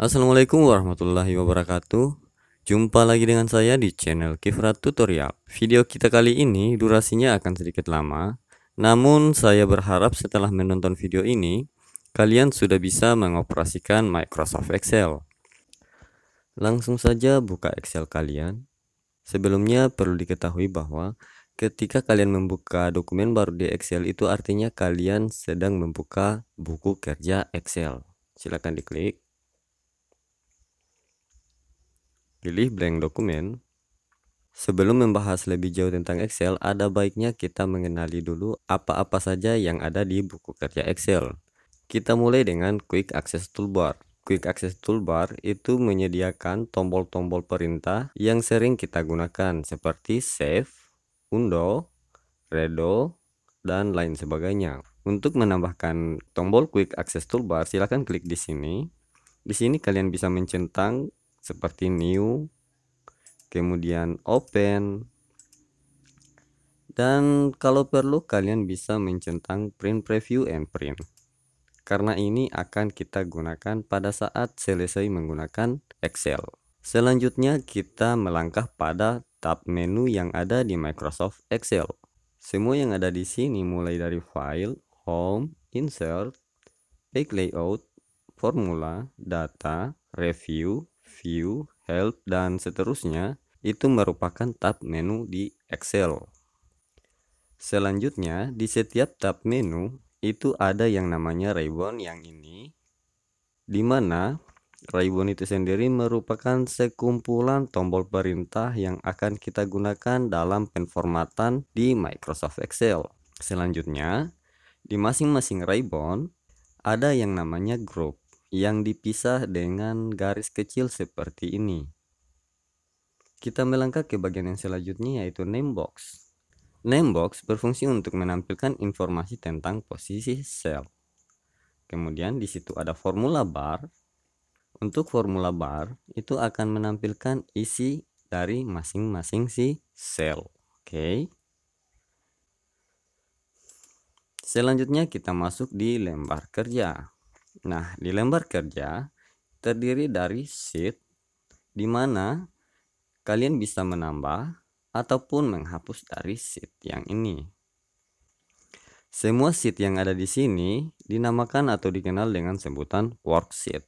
Assalamualaikum warahmatullahi wabarakatuh Jumpa lagi dengan saya di channel Kifrat Tutorial Video kita kali ini durasinya akan sedikit lama Namun saya berharap setelah menonton video ini Kalian sudah bisa mengoperasikan Microsoft Excel Langsung saja buka Excel kalian Sebelumnya perlu diketahui bahwa Ketika kalian membuka dokumen baru di Excel itu artinya kalian sedang membuka buku kerja Excel Silahkan diklik Pilih blank dokumen. Sebelum membahas lebih jauh tentang Excel, ada baiknya kita mengenali dulu apa-apa saja yang ada di buku kerja Excel. Kita mulai dengan Quick Access Toolbar. Quick Access Toolbar itu menyediakan tombol-tombol perintah yang sering kita gunakan seperti Save, Undo, Redo, dan lain sebagainya. Untuk menambahkan tombol Quick Access Toolbar, silakan klik di sini. Di sini kalian bisa mencentang seperti new kemudian open dan kalau perlu kalian bisa mencentang print preview and print karena ini akan kita gunakan pada saat selesai menggunakan Excel selanjutnya kita melangkah pada tab menu yang ada di Microsoft Excel semua yang ada di sini mulai dari file home insert page layout formula data review view, help, dan seterusnya itu merupakan tab menu di Excel. Selanjutnya, di setiap tab menu itu ada yang namanya ribbon yang ini, di mana ribbon itu sendiri merupakan sekumpulan tombol perintah yang akan kita gunakan dalam penformatan di Microsoft Excel. Selanjutnya, di masing-masing ribbon ada yang namanya group yang dipisah dengan garis kecil seperti ini. Kita melangkah ke bagian yang selanjutnya yaitu name box. Name box berfungsi untuk menampilkan informasi tentang posisi sel. Kemudian di situ ada formula bar. Untuk formula bar itu akan menampilkan isi dari masing-masing si sel. Oke. Okay. Selanjutnya kita masuk di lembar kerja. Nah, di lembar kerja terdiri dari sheet di mana kalian bisa menambah ataupun menghapus dari sheet yang ini. Semua sheet yang ada di sini dinamakan atau dikenal dengan sebutan worksheet.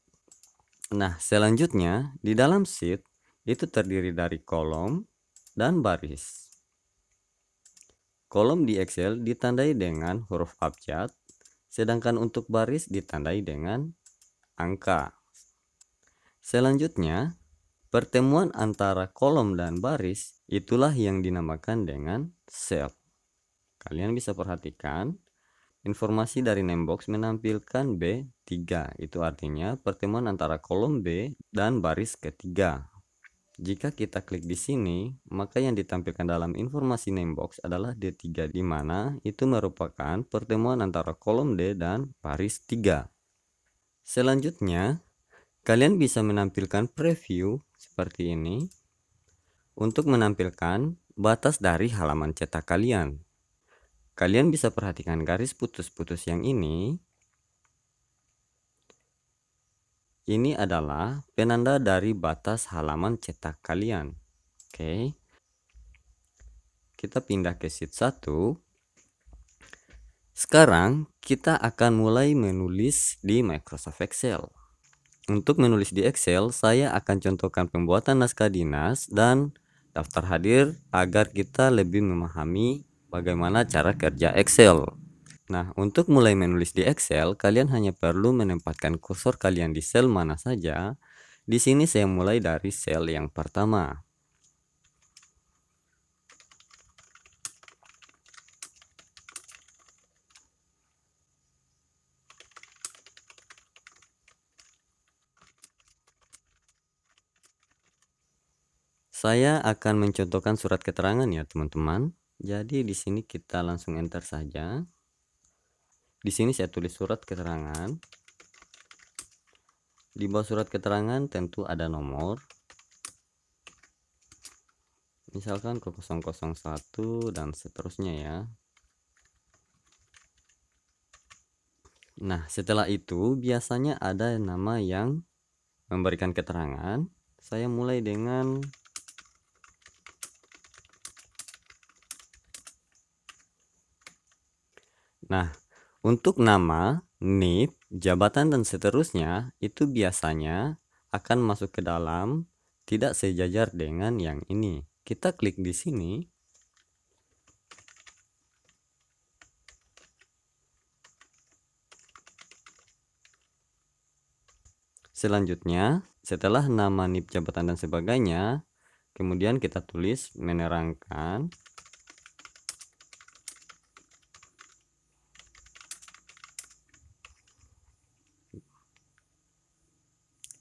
Nah, selanjutnya di dalam sheet itu terdiri dari kolom dan baris. Kolom di Excel ditandai dengan huruf abjad Sedangkan untuk baris ditandai dengan angka. Selanjutnya, pertemuan antara kolom dan baris itulah yang dinamakan dengan sel. Kalian bisa perhatikan, informasi dari Namebox menampilkan B3, itu artinya pertemuan antara kolom B dan baris ketiga. Jika kita klik di sini, maka yang ditampilkan dalam informasi namebox adalah D3 di mana itu merupakan pertemuan antara kolom D dan baris 3. Selanjutnya, kalian bisa menampilkan preview seperti ini untuk menampilkan batas dari halaman cetak kalian. Kalian bisa perhatikan garis putus-putus yang ini Ini adalah penanda dari batas halaman cetak kalian. Oke. Kita pindah ke sheet 1. Sekarang kita akan mulai menulis di Microsoft Excel. Untuk menulis di Excel, saya akan contohkan pembuatan naskah dinas dan daftar hadir agar kita lebih memahami bagaimana cara kerja Excel. Nah, untuk mulai menulis di Excel, kalian hanya perlu menempatkan kursor kalian di sel mana saja. Di sini saya mulai dari sel yang pertama. Saya akan mencontohkan surat keterangan ya, teman-teman. Jadi di sini kita langsung enter saja. Di sini saya tulis surat keterangan. Di bawah surat keterangan tentu ada nomor. Misalkan ke 001 dan seterusnya ya. Nah, setelah itu biasanya ada nama yang memberikan keterangan. Saya mulai dengan Nah, untuk nama, NIP, jabatan dan seterusnya itu biasanya akan masuk ke dalam tidak sejajar dengan yang ini. Kita klik di sini. Selanjutnya, setelah nama NIP jabatan dan sebagainya, kemudian kita tulis menerangkan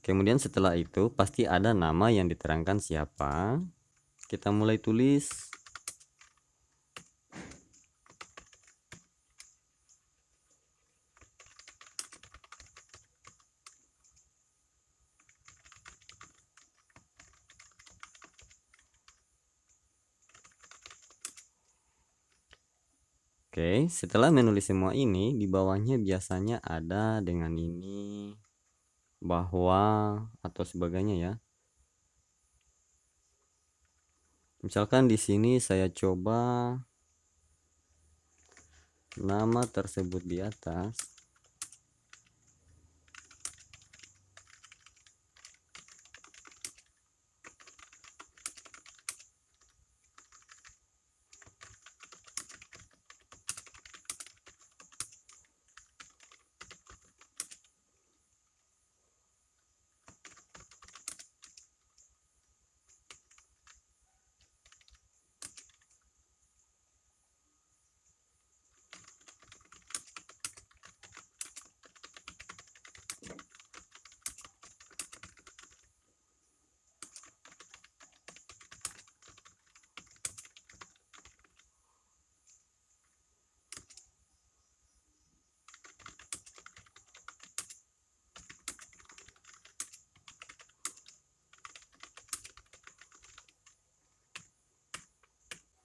Kemudian setelah itu pasti ada nama yang diterangkan siapa. Kita mulai tulis. Oke, setelah menulis semua ini, di bawahnya biasanya ada dengan ini bahwa atau sebagainya ya misalkan di sini saya coba nama tersebut di atas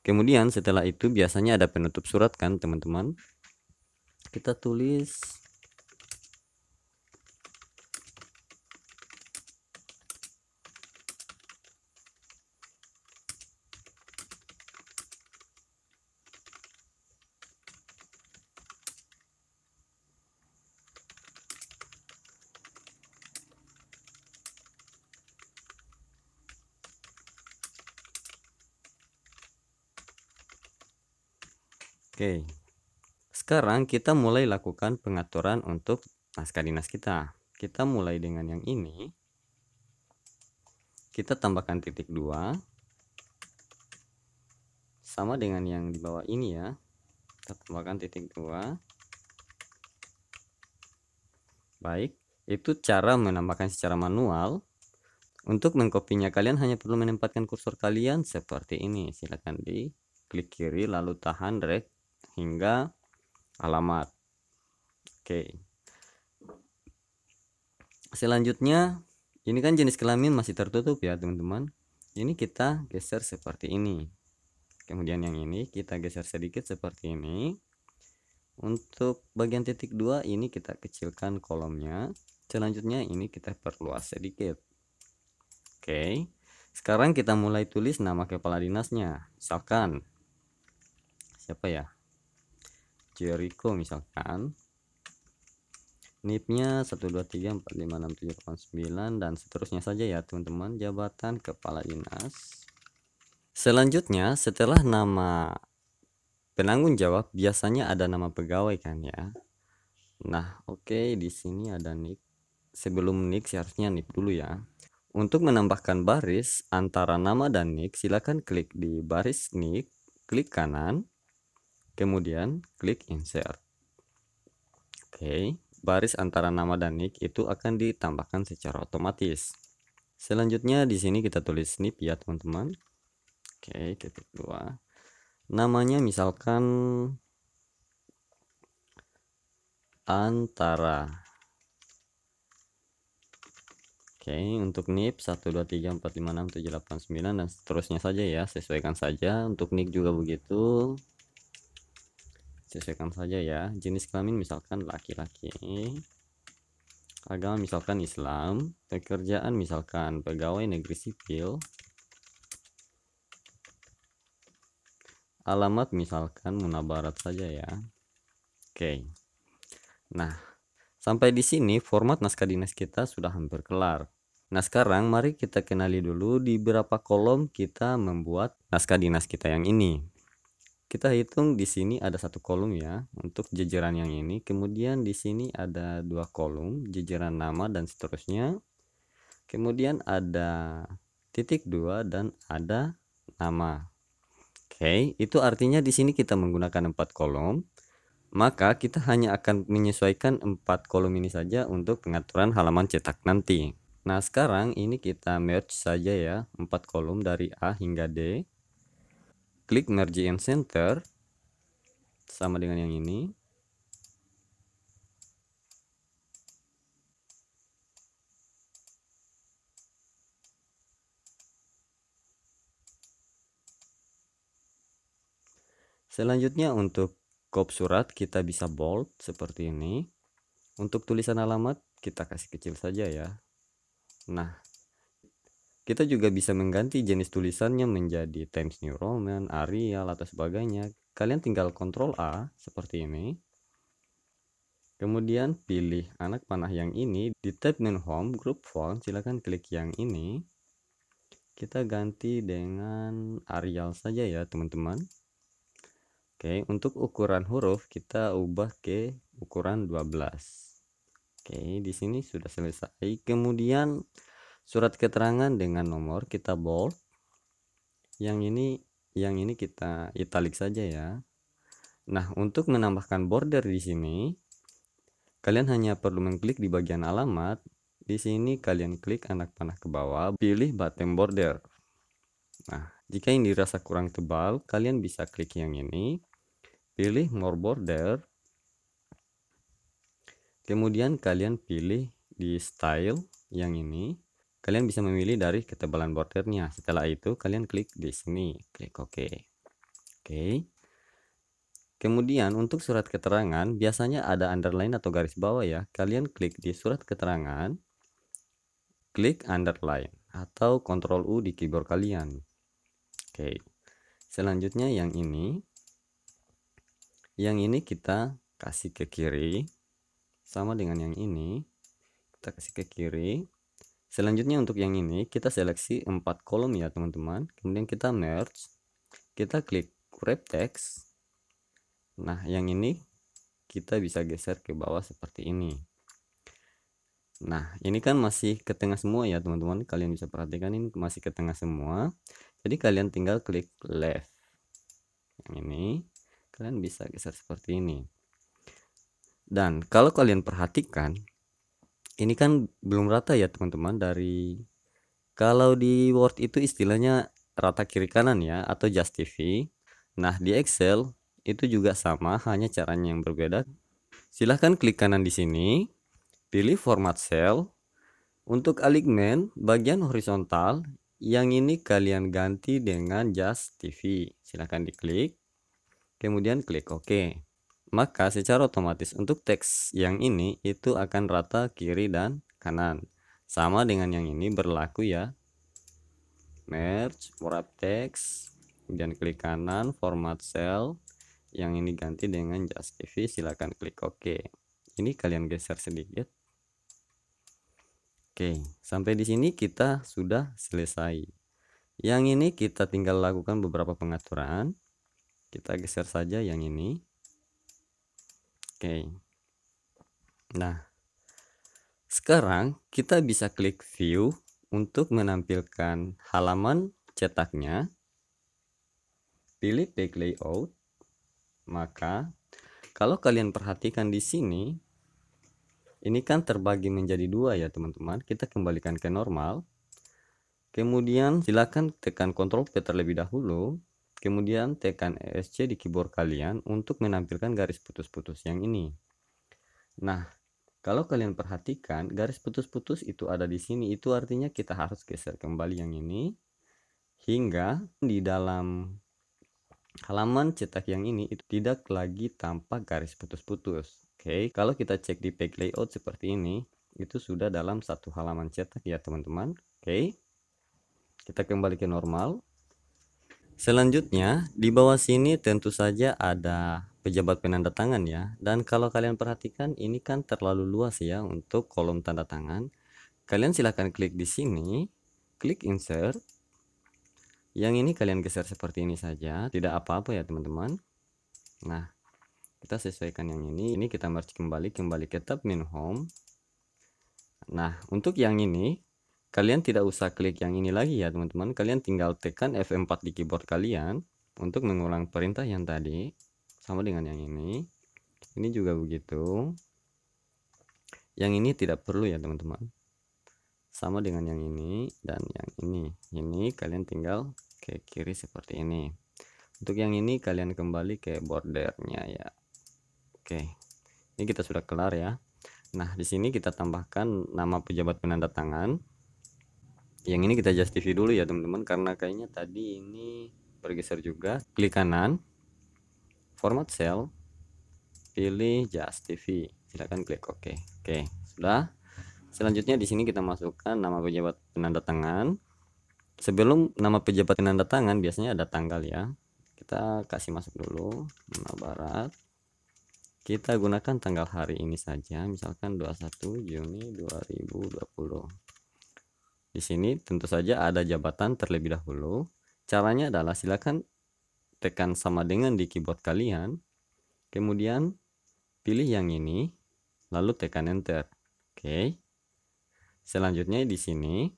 Kemudian setelah itu biasanya ada penutup surat kan teman-teman. Kita tulis Oke. Sekarang kita mulai lakukan pengaturan untuk naskah dinas kita. Kita mulai dengan yang ini. Kita tambahkan titik 2. Sama dengan yang di bawah ini ya. Kita tambahkan titik 2. Baik, itu cara menambahkan secara manual. Untuk mengkopinya kalian hanya perlu menempatkan kursor kalian seperti ini. Silakan di klik kiri lalu tahan drag hingga alamat. Oke. Selanjutnya, ini kan jenis kelamin masih tertutup ya, teman-teman. Ini kita geser seperti ini. Kemudian yang ini kita geser sedikit seperti ini. Untuk bagian titik 2 ini kita kecilkan kolomnya. Selanjutnya ini kita perluas sedikit. Oke. Sekarang kita mulai tulis nama kepala dinasnya. Misalkan siapa ya? Jericho misalkan NIP-nya 12345678 dan seterusnya saja ya teman-teman jabatan kepala dinas selanjutnya setelah nama penanggung jawab biasanya ada nama pegawai kan ya nah oke okay, di sini ada NIP sebelum NIP seharusnya NIP dulu ya untuk menambahkan baris antara nama dan nip silakan klik di baris nip klik kanan, kemudian klik insert oke okay. baris antara nama dan nick itu akan ditambahkan secara otomatis selanjutnya di sini kita tulis snip ya teman-teman oke okay, titik dua namanya misalkan antara Oke, okay, untuk NIP 1 2 3 4 5 6 7 8 9 dan seterusnya saja ya, sesuaikan saja. Untuk NIK juga begitu sesuaikan saja ya jenis kelamin misalkan laki-laki agama misalkan Islam pekerjaan misalkan pegawai negeri sipil alamat misalkan munabarat saja ya oke nah sampai di sini format naskah dinas kita sudah hampir kelar Nah sekarang mari kita kenali dulu di berapa kolom kita membuat naskah dinas kita yang ini kita hitung di sini ada satu kolom ya untuk jajaran yang ini kemudian di sini ada dua kolom jajaran nama dan seterusnya kemudian ada titik dua dan ada nama oke itu artinya di sini kita menggunakan empat kolom maka kita hanya akan menyesuaikan empat kolom ini saja untuk pengaturan halaman cetak nanti nah sekarang ini kita merge saja ya empat kolom dari A hingga D klik ngerjain center sama dengan yang ini Selanjutnya untuk kop surat kita bisa bold seperti ini. Untuk tulisan alamat kita kasih kecil saja ya. Nah, kita juga bisa mengganti jenis tulisannya menjadi Times New Roman, Arial, atau sebagainya. Kalian tinggal kontrol A seperti ini. Kemudian pilih anak panah yang ini. Di tab menu home, group font, Silakan klik yang ini. Kita ganti dengan Arial saja ya teman-teman. Oke, untuk ukuran huruf kita ubah ke ukuran 12. Oke, di sini sudah selesai. Kemudian surat keterangan dengan nomor kita bold yang ini yang ini kita italik saja ya nah untuk menambahkan border di sini kalian hanya perlu mengklik di bagian alamat di sini kalian klik anak panah ke bawah, pilih button border. Nah, jika ini dirasa kurang tebal, kalian bisa klik yang ini, pilih more border. Kemudian kalian pilih di style yang ini. Kalian bisa memilih dari ketebalan bordernya. Setelah itu kalian klik di sini, klik OK. Oke. Okay. Kemudian untuk surat keterangan biasanya ada underline atau garis bawah ya. Kalian klik di surat keterangan, klik underline atau Ctrl U di keyboard kalian. Oke. Okay. Selanjutnya yang ini. Yang ini kita kasih ke kiri sama dengan yang ini. Kita kasih ke kiri. Selanjutnya untuk yang ini kita seleksi empat kolom ya teman-teman. Kemudian kita merge. Kita klik wrap text. Nah, yang ini kita bisa geser ke bawah seperti ini. Nah, ini kan masih ke tengah semua ya teman-teman. Kalian bisa perhatikan ini masih ke tengah semua. Jadi kalian tinggal klik left. Yang ini kalian bisa geser seperti ini. Dan kalau kalian perhatikan ini kan belum rata ya teman-teman dari kalau di Word itu istilahnya rata kiri kanan ya atau just TV. Nah, di Excel itu juga sama, hanya caranya yang berbeda. Silahkan klik kanan di sini, pilih format cell. Untuk alignment bagian horizontal yang ini kalian ganti dengan just TV. Silahkan diklik. Kemudian klik OK maka secara otomatis untuk teks yang ini itu akan rata kiri dan kanan. Sama dengan yang ini berlaku ya. Merge, wrap text, kemudian klik kanan, format cell. Yang ini ganti dengan just TV, silahkan klik OK. Ini kalian geser sedikit. Oke, sampai di sini kita sudah selesai. Yang ini kita tinggal lakukan beberapa pengaturan. Kita geser saja yang ini. Oke. Nah, sekarang kita bisa klik view untuk menampilkan halaman cetaknya. Pilih page layout. Maka, kalau kalian perhatikan di sini, ini kan terbagi menjadi dua ya teman-teman. Kita kembalikan ke normal. Kemudian silakan tekan Ctrl P terlebih dahulu Kemudian tekan ESC di keyboard kalian untuk menampilkan garis putus-putus yang ini. Nah, kalau kalian perhatikan garis putus-putus itu ada di sini, itu artinya kita harus geser kembali yang ini hingga di dalam halaman cetak yang ini itu tidak lagi tampak garis putus-putus. Oke, kalau kita cek di page layout seperti ini, itu sudah dalam satu halaman cetak ya teman-teman. Oke. Kita kembali ke normal. Selanjutnya, di bawah sini tentu saja ada pejabat penanda tangan ya. Dan kalau kalian perhatikan ini kan terlalu luas ya untuk kolom tanda tangan. Kalian silahkan klik di sini, klik insert. Yang ini kalian geser seperti ini saja, tidak apa-apa ya teman-teman. Nah, kita sesuaikan yang ini. Ini kita merge kembali, kembali ke tab min home. Nah, untuk yang ini Kalian tidak usah klik yang ini lagi ya teman-teman. Kalian tinggal tekan F4 di keyboard kalian untuk mengulang perintah yang tadi. Sama dengan yang ini. Ini juga begitu. Yang ini tidak perlu ya teman-teman. Sama dengan yang ini dan yang ini. Ini kalian tinggal ke kiri seperti ini. Untuk yang ini kalian kembali ke bordernya ya. Oke. Ini kita sudah kelar ya. Nah, di sini kita tambahkan nama pejabat penanda tangan yang ini kita just TV dulu ya teman-teman karena kayaknya tadi ini bergeser juga klik kanan format cell pilih just TV silahkan klik OK oke sudah selanjutnya di sini kita masukkan nama pejabat penanda tangan sebelum nama pejabat penanda tangan biasanya ada tanggal ya kita kasih masuk dulu nama barat kita gunakan tanggal hari ini saja misalkan 21 Juni 2020 di sini tentu saja ada jabatan terlebih dahulu. Caranya adalah silakan tekan sama dengan di keyboard kalian. Kemudian pilih yang ini, lalu tekan enter. Oke. Selanjutnya di sini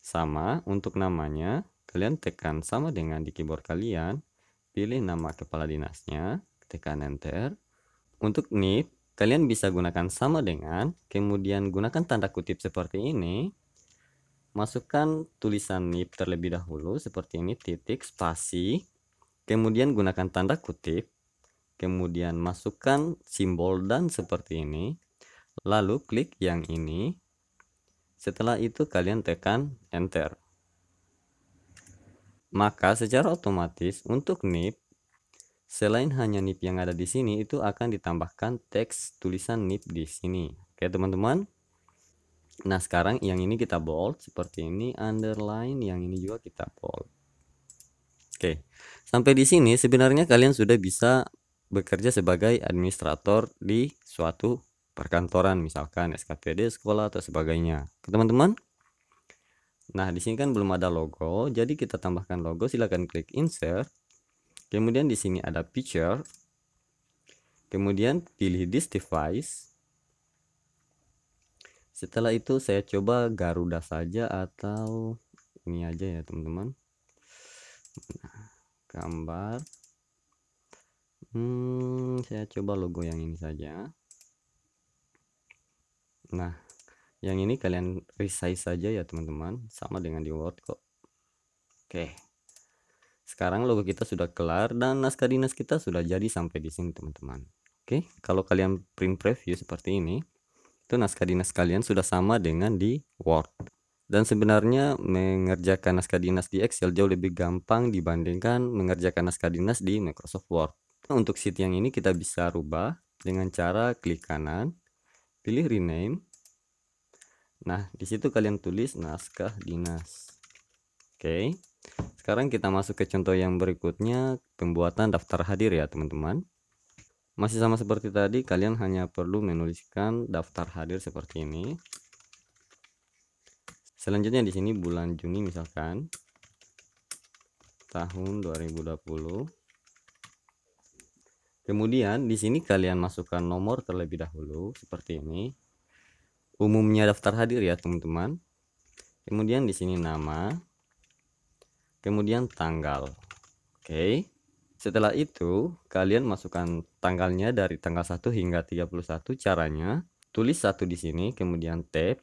sama untuk namanya, kalian tekan sama dengan di keyboard kalian, pilih nama kepala dinasnya, tekan enter. Untuk NIP, kalian bisa gunakan sama dengan, kemudian gunakan tanda kutip seperti ini, Masukkan tulisan NIP terlebih dahulu seperti ini titik spasi, kemudian gunakan tanda kutip, kemudian masukkan simbol dan seperti ini, lalu klik yang ini. Setelah itu kalian tekan enter. Maka secara otomatis untuk NIP Selain hanya NIP yang ada di sini, itu akan ditambahkan teks tulisan NIP di sini. Oke, teman-teman. Nah sekarang yang ini kita bold seperti ini underline yang ini juga kita bold. Oke sampai di sini sebenarnya kalian sudah bisa bekerja sebagai administrator di suatu perkantoran misalkan SKPD sekolah atau sebagainya. Teman-teman Nah, di sini kan belum ada logo, jadi kita tambahkan logo. Silahkan klik insert. Kemudian di sini ada picture. Kemudian pilih this device setelah itu saya coba Garuda saja atau ini aja ya teman-teman nah, gambar hmm, saya coba logo yang ini saja nah yang ini kalian resize saja ya teman-teman sama dengan di word kok oke sekarang logo kita sudah kelar dan naskah dinas kita sudah jadi sampai di sini teman-teman oke kalau kalian print preview seperti ini itu naskah dinas kalian sudah sama dengan di Word. Dan sebenarnya mengerjakan naskah dinas di Excel jauh lebih gampang dibandingkan mengerjakan naskah dinas di Microsoft Word. Nah, untuk sheet yang ini kita bisa rubah dengan cara klik kanan, pilih rename. Nah, di situ kalian tulis naskah dinas. Oke. Sekarang kita masuk ke contoh yang berikutnya, pembuatan daftar hadir ya, teman-teman. Masih sama seperti tadi, kalian hanya perlu menuliskan daftar hadir seperti ini. Selanjutnya di sini bulan Juni misalkan tahun 2020. Kemudian di sini kalian masukkan nomor terlebih dahulu seperti ini. Umumnya daftar hadir ya, teman-teman. Kemudian di sini nama. Kemudian tanggal. Oke. Okay. Setelah itu, kalian masukkan tanggalnya dari tanggal 1 hingga 31 caranya. Tulis satu di sini, kemudian tab,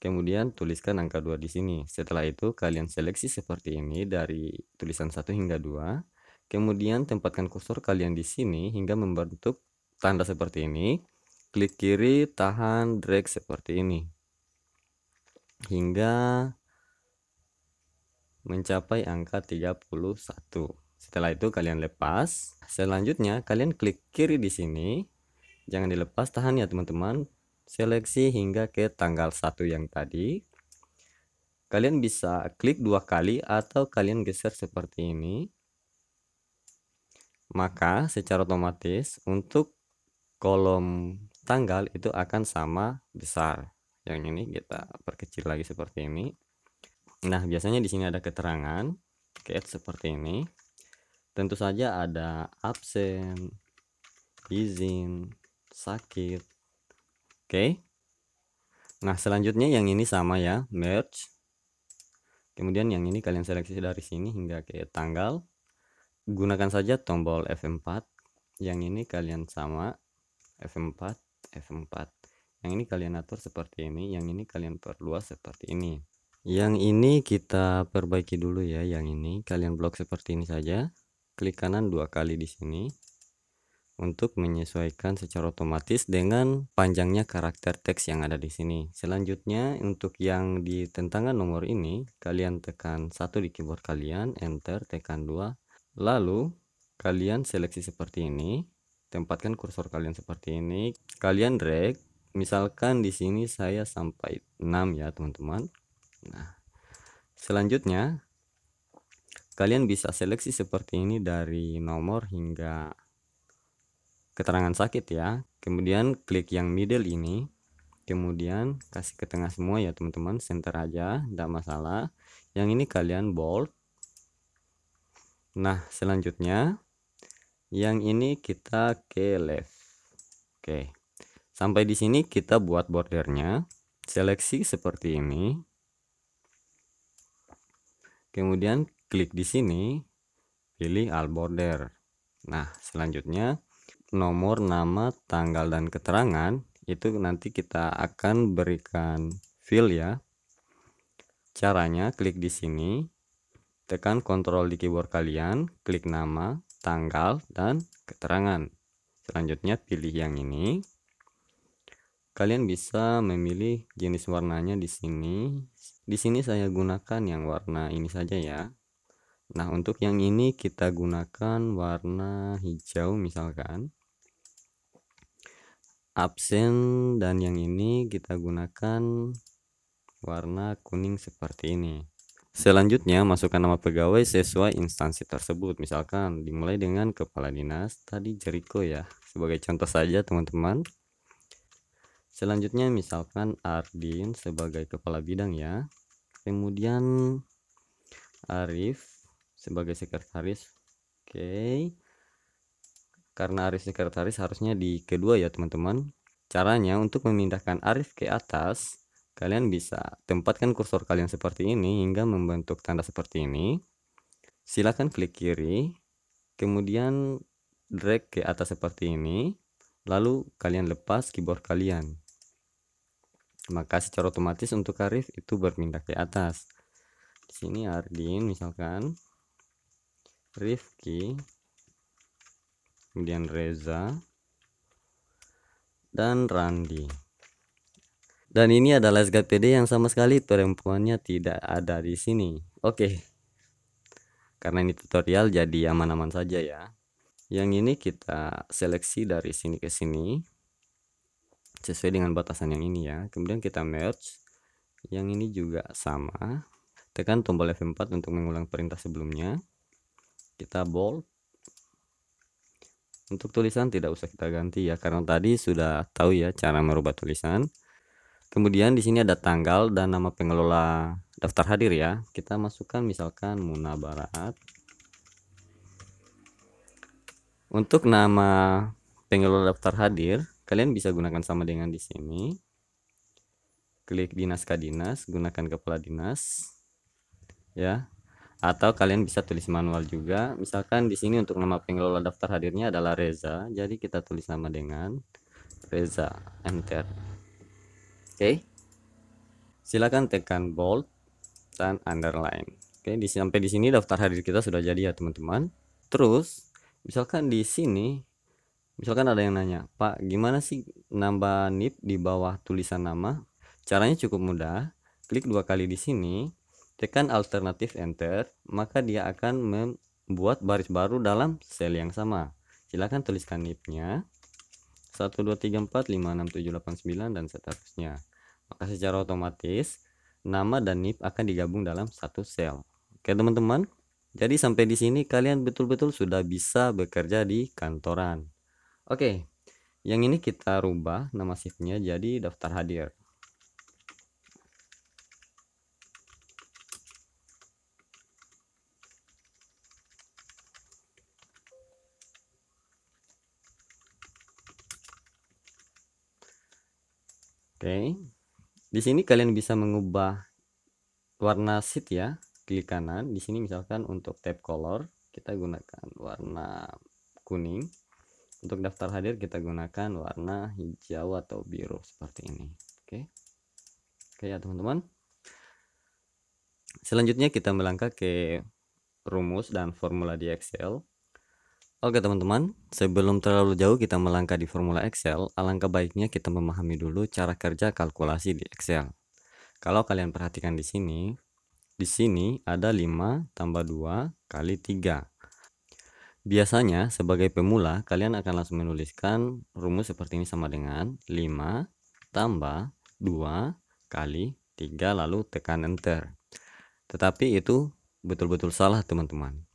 kemudian tuliskan angka 2 di sini. Setelah itu, kalian seleksi seperti ini dari tulisan 1 hingga 2. Kemudian tempatkan kursor kalian di sini hingga membentuk tanda seperti ini. Klik kiri, tahan, drag seperti ini. Hingga mencapai angka 31. Setelah itu kalian lepas. Selanjutnya kalian klik kiri di sini. Jangan dilepas, tahan ya teman-teman. Seleksi hingga ke tanggal 1 yang tadi. Kalian bisa klik dua kali atau kalian geser seperti ini. Maka secara otomatis untuk kolom tanggal itu akan sama besar. Yang ini kita perkecil lagi seperti ini. Nah, biasanya di sini ada keterangan. Oke, seperti ini. Tentu saja ada absen, izin, sakit. Oke. Okay. Nah, selanjutnya yang ini sama ya, merge. Kemudian yang ini kalian seleksi dari sini hingga ke tanggal. Gunakan saja tombol F4. Yang ini kalian sama F4, F4. Yang ini kalian atur seperti ini, yang ini kalian perluas seperti ini. Yang ini kita perbaiki dulu ya, yang ini kalian blok seperti ini saja klik kanan dua kali di sini untuk menyesuaikan secara otomatis dengan panjangnya karakter teks yang ada di sini. Selanjutnya untuk yang di tentangan nomor ini, kalian tekan satu di keyboard kalian, enter, tekan dua, Lalu kalian seleksi seperti ini, tempatkan kursor kalian seperti ini, kalian drag. Misalkan di sini saya sampai 6 ya, teman-teman. Nah, selanjutnya Kalian bisa seleksi seperti ini dari nomor hingga keterangan sakit ya. Kemudian klik yang middle ini. Kemudian kasih ke tengah semua ya teman-teman. Center aja, tidak masalah. Yang ini kalian bold. Nah selanjutnya. Yang ini kita ke left. Oke. Sampai di sini kita buat bordernya. Seleksi seperti ini. Kemudian klik di sini, pilih all border. Nah, selanjutnya nomor, nama, tanggal, dan keterangan itu nanti kita akan berikan fill ya. Caranya klik di sini, tekan kontrol di keyboard kalian, klik nama, tanggal, dan keterangan. Selanjutnya pilih yang ini. Kalian bisa memilih jenis warnanya di sini. Di sini saya gunakan yang warna ini saja ya. Nah untuk yang ini kita gunakan warna hijau misalkan absen dan yang ini kita gunakan warna kuning seperti ini selanjutnya masukkan nama pegawai sesuai instansi tersebut misalkan dimulai dengan kepala dinas tadi Jeriko ya sebagai contoh saja teman-teman selanjutnya misalkan Ardin sebagai kepala bidang ya kemudian Arif sebagai sekretaris oke okay. karena Arif sekretaris harusnya di kedua ya teman-teman caranya untuk memindahkan Arif ke atas kalian bisa tempatkan kursor kalian seperti ini hingga membentuk tanda seperti ini Silakan klik kiri kemudian drag ke atas seperti ini lalu kalian lepas keyboard kalian maka secara otomatis untuk Arif itu berpindah ke atas di sini Ardin misalkan Rifki kemudian Reza dan Randi dan ini adalah SGPD yang sama sekali perempuannya tidak ada di sini oke karena ini tutorial jadi aman-aman saja ya yang ini kita seleksi dari sini ke sini sesuai dengan batasan yang ini ya kemudian kita merge yang ini juga sama tekan tombol F4 untuk mengulang perintah sebelumnya kita bold untuk tulisan tidak usah kita ganti ya karena tadi sudah tahu ya cara merubah tulisan kemudian di sini ada tanggal dan nama pengelola daftar hadir ya kita masukkan misalkan Munabarat untuk nama pengelola daftar hadir kalian bisa gunakan sama dengan di sini klik dinas kadinas gunakan kepala dinas ya atau kalian bisa tulis manual juga misalkan di sini untuk nama pengelola daftar hadirnya adalah Reza jadi kita tulis nama dengan Reza enter oke okay. silakan tekan bold dan underline oke okay, sampai di sini daftar hadir kita sudah jadi ya teman-teman terus misalkan di sini misalkan ada yang nanya Pak gimana sih nambah nip di bawah tulisan nama caranya cukup mudah klik dua kali di sini Tekan alternatif Enter, maka dia akan membuat baris baru dalam sel yang sama. silahkan tuliskan nipnya. 1, 2, 3, 4, 5, 6, 7, 8, 9, dan seterusnya. Maka secara otomatis, nama dan NIP akan digabung dalam satu sel. Oke teman-teman, jadi sampai di sini kalian betul-betul sudah bisa bekerja di kantoran. Oke, yang ini kita rubah nama shiftnya jadi daftar hadir. Oke. Di sini kalian bisa mengubah warna sheet ya. Klik kanan. Di sini misalkan untuk tab color kita gunakan warna kuning. Untuk daftar hadir kita gunakan warna hijau atau biru seperti ini. Oke. Oke ya teman-teman. Selanjutnya kita melangkah ke rumus dan formula di Excel. Oke teman-teman, sebelum terlalu jauh kita melangkah di formula Excel, alangkah baiknya kita memahami dulu cara kerja kalkulasi di Excel. Kalau kalian perhatikan di sini, di sini ada 5 tambah 2 kali 3. Biasanya sebagai pemula kalian akan langsung menuliskan rumus seperti ini sama dengan 5 tambah 2 kali 3 lalu tekan enter. Tetapi itu betul-betul salah teman-teman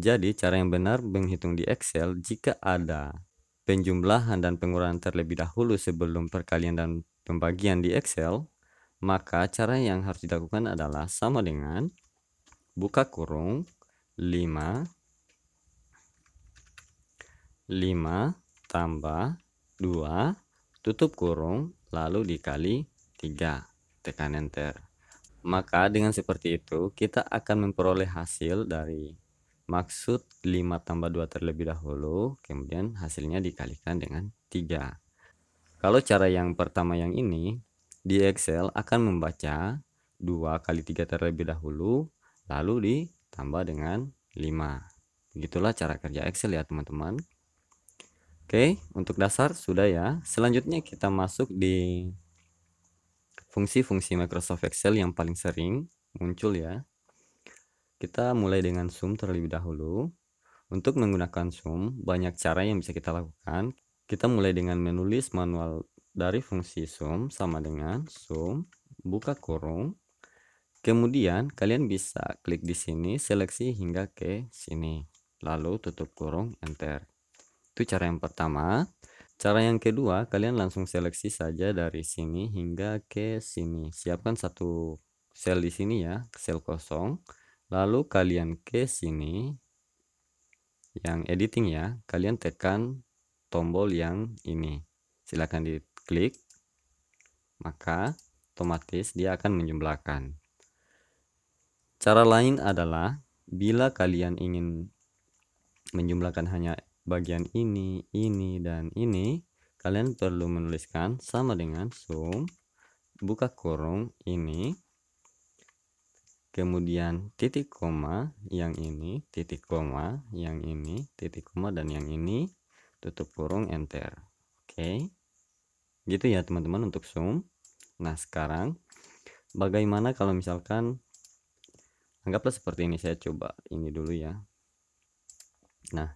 jadi, cara yang benar menghitung di Excel jika ada penjumlahan dan pengurangan terlebih dahulu sebelum perkalian dan pembagian di Excel, maka cara yang harus dilakukan adalah sama dengan buka kurung 5 5 tambah 2 tutup kurung lalu dikali 3 tekan enter maka dengan seperti itu kita akan memperoleh hasil dari maksud 5 tambah 2 terlebih dahulu kemudian hasilnya dikalikan dengan 3 kalau cara yang pertama yang ini di Excel akan membaca 2 kali 3 terlebih dahulu lalu ditambah dengan 5 begitulah cara kerja Excel ya teman-teman Oke untuk dasar sudah ya selanjutnya kita masuk di fungsi-fungsi Microsoft Excel yang paling sering muncul ya kita mulai dengan zoom terlebih dahulu. Untuk menggunakan zoom, banyak cara yang bisa kita lakukan. Kita mulai dengan menulis manual dari fungsi zoom sama dengan zoom buka kurung. Kemudian kalian bisa klik di sini seleksi hingga ke sini. Lalu tutup kurung enter. Itu cara yang pertama. Cara yang kedua, kalian langsung seleksi saja dari sini hingga ke sini. Siapkan satu sel di sini ya, sel kosong lalu kalian ke sini yang editing ya kalian tekan tombol yang ini silahkan diklik maka otomatis dia akan menjumlahkan cara lain adalah bila kalian ingin menjumlahkan hanya bagian ini ini dan ini kalian perlu menuliskan sama dengan sum buka kurung ini kemudian titik koma yang ini titik koma yang ini titik koma dan yang ini tutup kurung enter oke gitu ya teman-teman untuk zoom nah sekarang bagaimana kalau misalkan anggaplah seperti ini saya coba ini dulu ya nah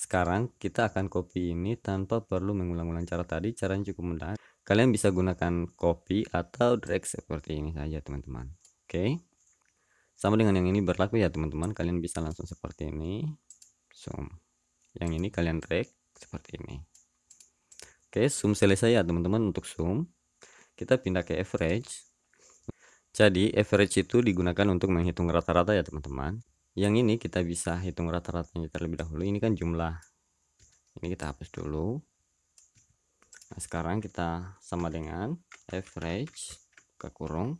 sekarang kita akan copy ini tanpa perlu mengulang-ulang cara tadi caranya cukup mudah kalian bisa gunakan copy atau drag seperti ini saja teman-teman oke okay sama dengan yang ini berlaku ya teman-teman kalian bisa langsung seperti ini zoom yang ini kalian drag seperti ini oke zoom selesai ya teman-teman untuk zoom kita pindah ke average jadi average itu digunakan untuk menghitung rata-rata ya teman-teman yang ini kita bisa hitung rata-ratanya terlebih dahulu ini kan jumlah ini kita hapus dulu nah sekarang kita sama dengan average ke kurung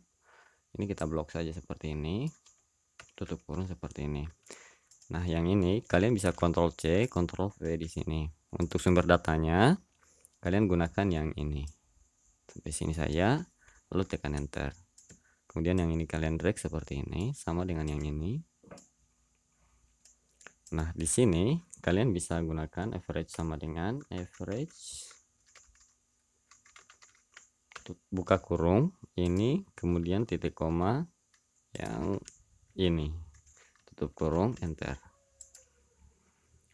ini kita blok saja seperti ini tutup kurung seperti ini nah yang ini kalian bisa kontrol C kontrol V di sini untuk sumber datanya kalian gunakan yang ini sampai sini saya, lalu tekan enter kemudian yang ini kalian drag seperti ini sama dengan yang ini nah di sini kalian bisa gunakan average sama dengan average buka kurung ini kemudian titik koma yang ini tutup kurung enter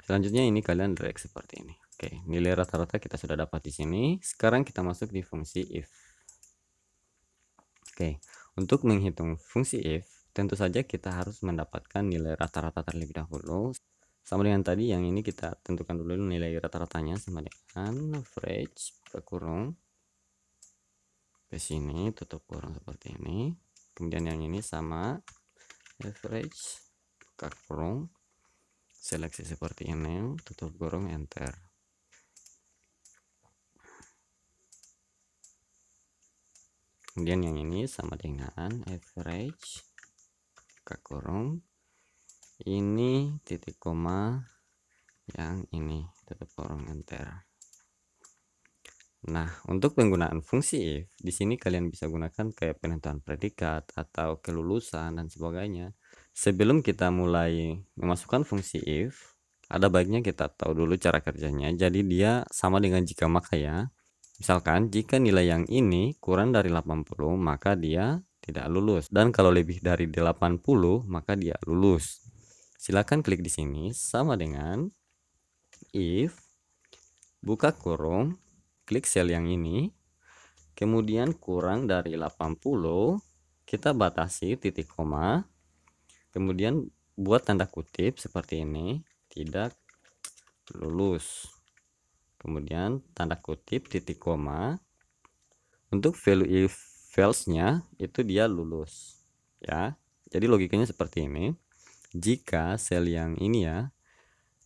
selanjutnya ini kalian drag seperti ini oke nilai rata-rata kita sudah dapat di sini sekarang kita masuk di fungsi if oke untuk menghitung fungsi if tentu saja kita harus mendapatkan nilai rata-rata terlebih dahulu sama dengan tadi yang ini kita tentukan dulu nilai rata-ratanya sama dengan average kurung ke sini tutup kurung seperti ini kemudian yang ini sama average kakurung, kurung seleksi seperti ini tutup kurung enter kemudian yang ini sama dengan average kakurung, kurung ini titik koma yang ini tutup kurung enter Nah, untuk penggunaan fungsi if, di sini kalian bisa gunakan kayak penentuan predikat atau kelulusan dan sebagainya. Sebelum kita mulai memasukkan fungsi if, ada baiknya kita tahu dulu cara kerjanya. Jadi dia sama dengan jika maka ya. Misalkan jika nilai yang ini kurang dari 80, maka dia tidak lulus. Dan kalau lebih dari 80, maka dia lulus. Silakan klik di sini sama dengan if buka kurung klik sel yang ini kemudian kurang dari 80 kita batasi titik koma kemudian buat tanda kutip seperti ini tidak lulus kemudian tanda kutip titik koma untuk value false-nya itu dia lulus ya jadi logikanya seperti ini jika sel yang ini ya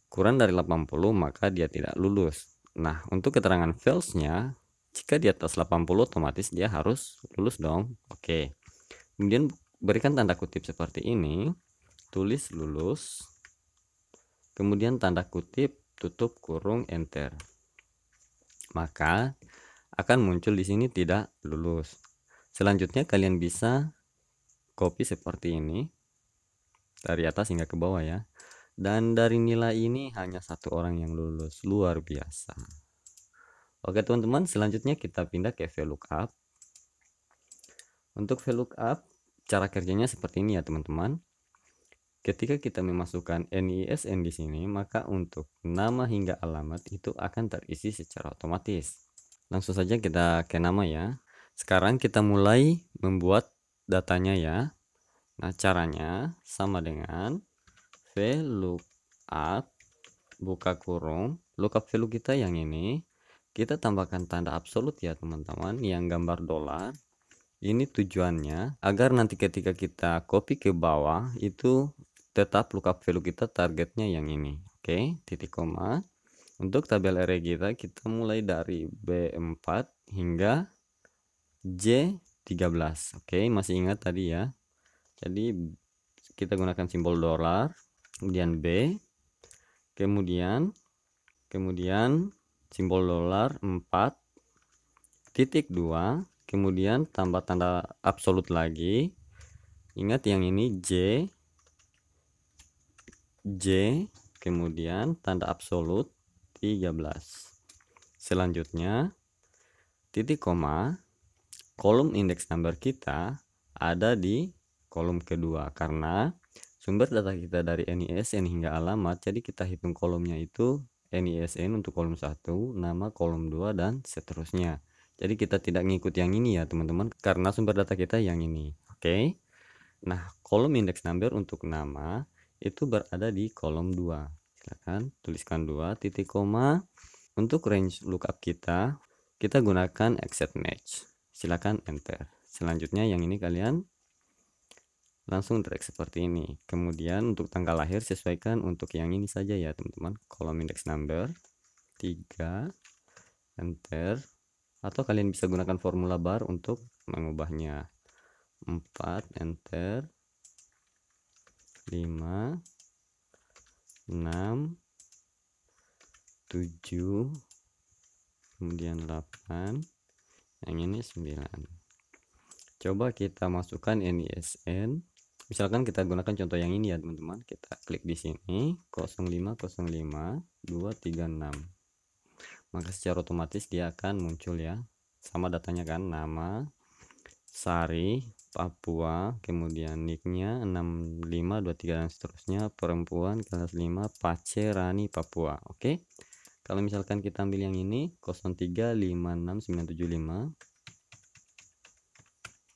kurang dari 80 maka dia tidak lulus Nah, untuk keterangan failsnya, jika di atas 80 otomatis dia harus lulus dong. Oke. Kemudian berikan tanda kutip seperti ini. Tulis lulus. Kemudian tanda kutip tutup kurung enter. Maka akan muncul di sini tidak lulus. Selanjutnya kalian bisa copy seperti ini dari atas hingga ke bawah ya dan dari nilai ini hanya satu orang yang lulus luar biasa oke teman-teman selanjutnya kita pindah ke VLOOKUP untuk VLOOKUP cara kerjanya seperti ini ya teman-teman ketika kita memasukkan NISN di sini maka untuk nama hingga alamat itu akan terisi secara otomatis langsung saja kita ke nama ya sekarang kita mulai membuat datanya ya nah caranya sama dengan v lookup buka kurung lookup value kita yang ini kita tambahkan tanda absolut ya teman-teman yang gambar dolar ini tujuannya agar nanti ketika kita copy ke bawah itu tetap lookup value kita targetnya yang ini oke okay? titik koma untuk tabel array kita kita mulai dari B4 hingga J13 oke okay? masih ingat tadi ya jadi kita gunakan simbol dolar kemudian B, kemudian kemudian simbol dolar 4 titik 2 kemudian tambah tanda absolut lagi ingat yang ini J J kemudian tanda absolut 13 selanjutnya titik koma kolom indeks number kita ada di kolom kedua karena Sumber data kita dari NISN hingga alamat, jadi kita hitung kolomnya itu NISN untuk kolom 1, nama kolom 2, dan seterusnya. Jadi kita tidak ngikut yang ini ya teman-teman, karena sumber data kita yang ini. Oke, okay? nah kolom indeks number untuk nama itu berada di kolom 2. silahkan tuliskan 2 titik koma. Untuk range lookup kita, kita gunakan exact match. silahkan enter. Selanjutnya yang ini kalian langsung drag seperti ini kemudian untuk tanggal lahir sesuaikan untuk yang ini saja ya teman-teman kolom index number 3 enter atau kalian bisa gunakan formula bar untuk mengubahnya 4 enter 5 6 7 kemudian 8 yang ini 9 coba kita masukkan NISN misalkan kita gunakan contoh yang ini ya teman-teman kita klik di sini 0505 maka secara otomatis dia akan muncul ya sama datanya kan nama Sari Papua kemudian nicknya 6523 dan seterusnya perempuan kelas 5 Pacerani Papua oke okay? kalau misalkan kita ambil yang ini 0356975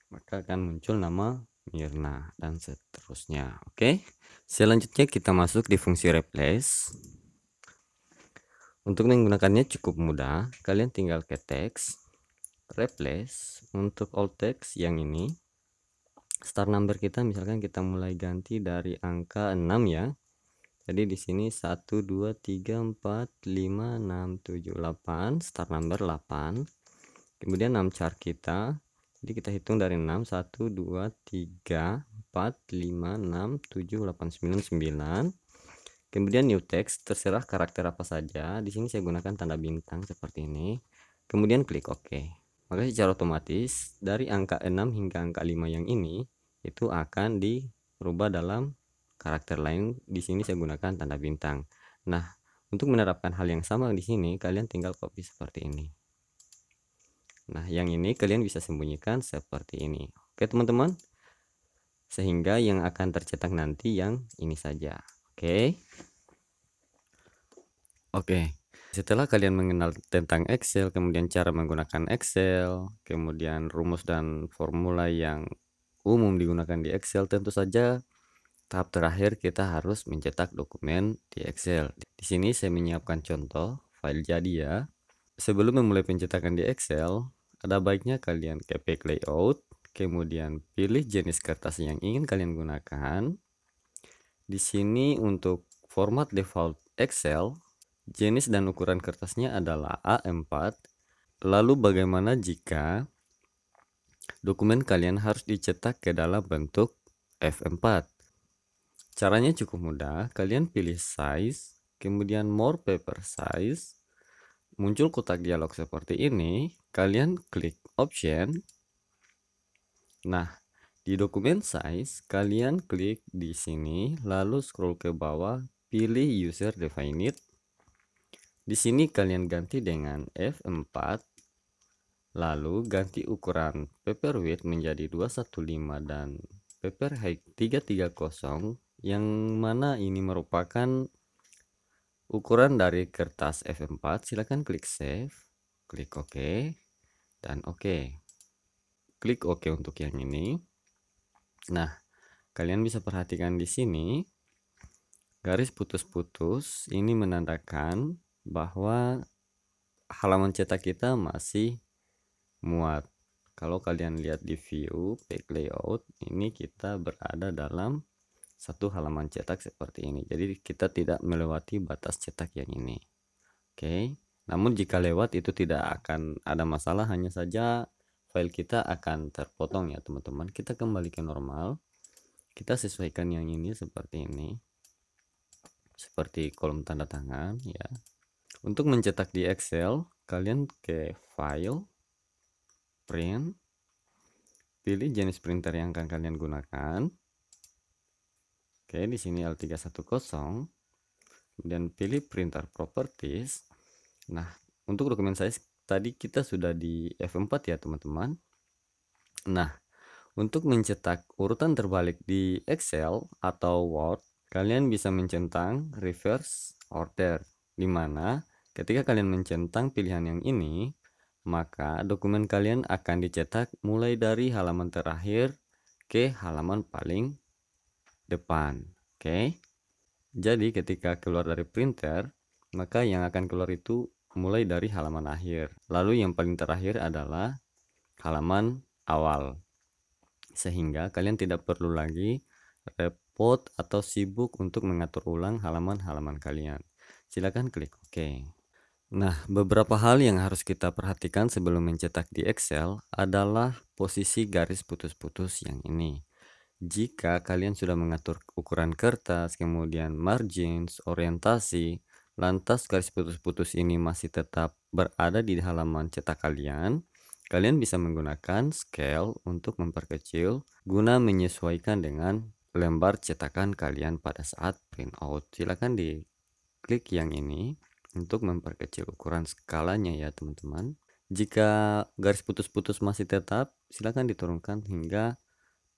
maka akan muncul nama Mirna, dan seterusnya. Oke, Okay. selanjutnya kita masuk di fungsi replace. Untuk menggunakannya cukup mudah, kalian tinggal ke teks, replace, untuk alt text yang ini, Start number kita misalkan kita mulai ganti dari angka 6 ya. Jadi di sini 1 2 3 4 5 6 7 8 start number 8. Kemudian 6 char kita jadi kita hitung dari 6 1 2 3 4 5 6 7 8 9 9 kemudian new text terserah karakter apa saja di sini saya gunakan tanda bintang seperti ini kemudian klik OK maka secara otomatis dari angka 6 hingga angka 5 yang ini itu akan dirubah dalam karakter lain di sini saya gunakan tanda bintang nah untuk menerapkan hal yang sama di sini kalian tinggal copy seperti ini Nah, yang ini kalian bisa sembunyikan seperti ini. Oke, teman-teman. Sehingga yang akan tercetak nanti yang ini saja. Oke. Oke. Setelah kalian mengenal tentang Excel, kemudian cara menggunakan Excel, kemudian rumus dan formula yang umum digunakan di Excel, tentu saja tahap terakhir kita harus mencetak dokumen di Excel. Di sini saya menyiapkan contoh file jadi ya. Sebelum memulai pencetakan di Excel, ada baiknya kalian ketik layout, kemudian pilih jenis kertas yang ingin kalian gunakan. Di sini untuk format default Excel, jenis dan ukuran kertasnya adalah A4. Lalu bagaimana jika dokumen kalian harus dicetak ke dalam bentuk F4? Caranya cukup mudah, kalian pilih size, kemudian more paper size, muncul kotak dialog seperti ini, kalian klik option. Nah, di dokumen size, kalian klik di sini, lalu scroll ke bawah, pilih user defined. Di sini kalian ganti dengan F4, lalu ganti ukuran paper width menjadi 215 dan paper height 330 yang mana ini merupakan Ukuran dari kertas F4, silakan klik save, klik OK, dan OK. Klik OK untuk yang ini. Nah, kalian bisa perhatikan di sini, garis putus-putus ini menandakan bahwa halaman cetak kita masih muat. Kalau kalian lihat di view, page layout, ini kita berada dalam satu halaman cetak seperti ini jadi kita tidak melewati batas cetak yang ini oke namun jika lewat itu tidak akan ada masalah hanya saja file kita akan terpotong ya teman-teman kita kembali ke normal kita sesuaikan yang ini seperti ini seperti kolom tanda tangan ya untuk mencetak di Excel kalian ke file print pilih jenis printer yang akan kalian gunakan Oke, di sini L310. Kemudian pilih printer properties. Nah, untuk dokumen saya tadi kita sudah di F4 ya, teman-teman. Nah, untuk mencetak urutan terbalik di Excel atau Word, kalian bisa mencentang reverse order, di mana ketika kalian mencentang pilihan yang ini, maka dokumen kalian akan dicetak mulai dari halaman terakhir ke halaman paling depan. Oke. Jadi ketika keluar dari printer, maka yang akan keluar itu mulai dari halaman akhir. Lalu yang paling terakhir adalah halaman awal. Sehingga kalian tidak perlu lagi repot atau sibuk untuk mengatur ulang halaman-halaman kalian. Silakan klik OK. Nah, beberapa hal yang harus kita perhatikan sebelum mencetak di Excel adalah posisi garis putus-putus yang ini. Jika kalian sudah mengatur ukuran kertas, kemudian margins, orientasi, lantas garis putus-putus ini masih tetap berada di halaman cetak kalian, kalian bisa menggunakan scale untuk memperkecil guna menyesuaikan dengan lembar cetakan kalian pada saat print Silahkan Silakan klik yang ini untuk memperkecil ukuran skalanya ya teman-teman. Jika garis putus-putus masih tetap, silakan diturunkan hingga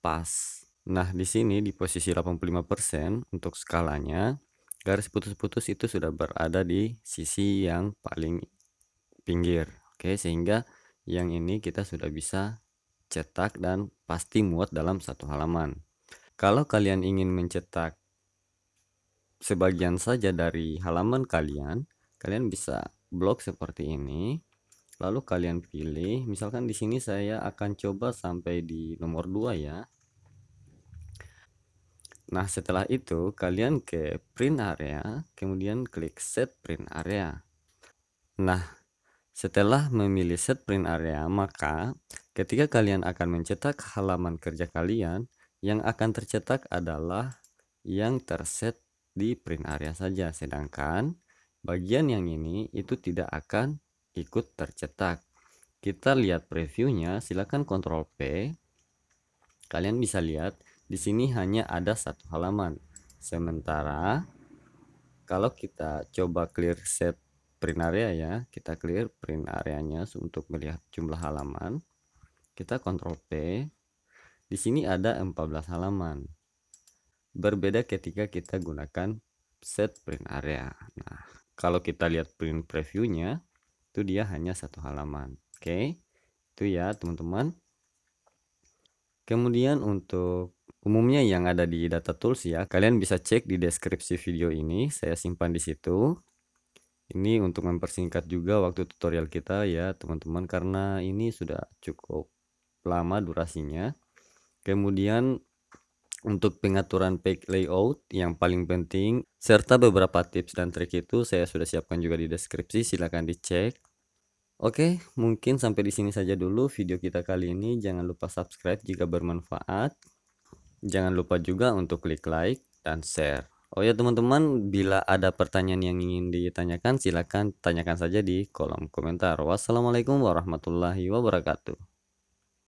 pas Nah, di sini di posisi 85% untuk skalanya, garis putus-putus itu sudah berada di sisi yang paling pinggir. Oke, sehingga yang ini kita sudah bisa cetak dan pasti muat dalam satu halaman. Kalau kalian ingin mencetak sebagian saja dari halaman kalian, kalian bisa blok seperti ini. Lalu kalian pilih, misalkan di sini saya akan coba sampai di nomor 2 ya. Nah, setelah itu kalian ke print area, kemudian klik set print area. Nah, setelah memilih set print area, maka ketika kalian akan mencetak halaman kerja kalian, yang akan tercetak adalah yang terset di print area saja, sedangkan bagian yang ini itu tidak akan ikut tercetak. Kita lihat previewnya, silakan kontrol P. Kalian bisa lihat di sini hanya ada satu halaman. Sementara kalau kita coba clear set print area ya, kita clear print areanya untuk melihat jumlah halaman. Kita Ctrl P. Di sini ada 14 halaman. Berbeda ketika kita gunakan set print area. Nah, kalau kita lihat print previewnya, itu dia hanya satu halaman. Oke, itu ya teman-teman. Kemudian untuk Umumnya yang ada di data tools ya, kalian bisa cek di deskripsi video ini, saya simpan di situ. Ini untuk mempersingkat juga waktu tutorial kita ya teman-teman, karena ini sudah cukup lama durasinya. Kemudian untuk pengaturan page layout yang paling penting serta beberapa tips dan trik itu saya sudah siapkan juga di deskripsi silahkan dicek Oke mungkin sampai di sini saja dulu video kita kali ini jangan lupa subscribe jika bermanfaat Jangan lupa juga untuk klik like dan share. Oh ya teman-teman, bila ada pertanyaan yang ingin ditanyakan, silakan tanyakan saja di kolom komentar. Wassalamualaikum warahmatullahi wabarakatuh.